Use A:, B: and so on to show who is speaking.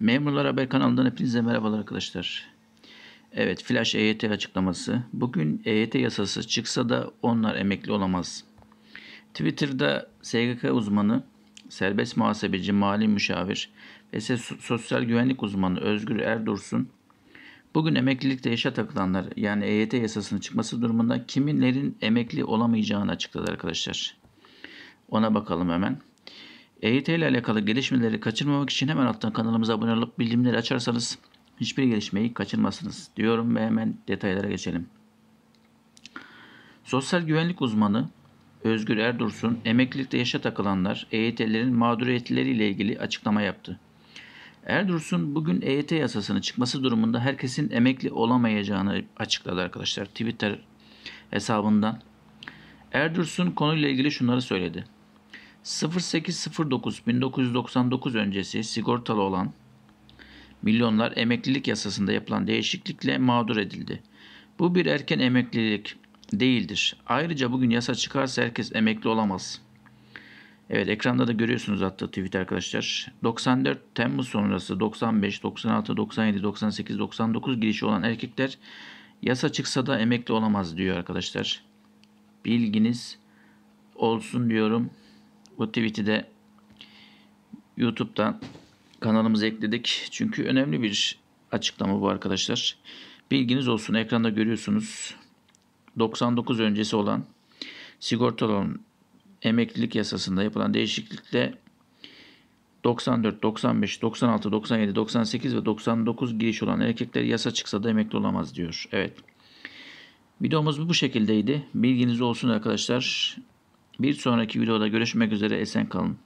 A: Memurlar Haber kanalından hepinize merhabalar arkadaşlar. Evet Flash EYT açıklaması. Bugün EYT yasası çıksa da onlar emekli olamaz. Twitter'da SGK uzmanı, serbest muhasebeci, mali müşavir ve sosyal güvenlik uzmanı Özgür Erdursun Bugün emeklilikte yaşa takılanlar yani EYT yasasının çıkması durumunda kiminlerin emekli olamayacağını açıkladı arkadaşlar. Ona bakalım hemen. EYT ile alakalı gelişmeleri kaçırmamak için hemen alttan kanalımıza abone olup bildirimleri açarsanız hiçbir gelişmeyi kaçırmazsınız diyorum ve hemen detaylara geçelim. Sosyal güvenlik uzmanı Özgür Erdursun emeklilikte yaşa takılanlar EYT'lerin mağduriyetleriyle ilgili açıklama yaptı. Erdursun bugün EYT yasasının çıkması durumunda herkesin emekli olamayacağını açıkladı arkadaşlar Twitter hesabından. Erdursun konuyla ilgili şunları söyledi. 1999 öncesi sigortalı olan milyonlar emeklilik yasasında yapılan değişiklikle mağdur edildi. Bu bir erken emeklilik değildir. Ayrıca bugün yasa çıkarsa herkes emekli olamaz. Evet ekranda da görüyorsunuz attığı tweet arkadaşlar. 94 Temmuz sonrası 95, 96, 97, 98, 99 girişi olan erkekler yasa çıksa da emekli olamaz diyor arkadaşlar. Bilginiz olsun diyorum. Bu tweet'i de YouTube'dan kanalımıza ekledik. Çünkü önemli bir açıklama bu arkadaşlar. Bilginiz olsun ekranda görüyorsunuz. 99 öncesi olan sigortalı emeklilik yasasında yapılan değişiklikle 94, 95, 96, 97, 98 ve 99 giriş olan erkekler yasa çıksa da emekli olamaz diyor. Evet. Videomuz bu şekildeydi. Bilginiz olsun arkadaşlar. Bir sonraki videoda görüşmek üzere esen kalın.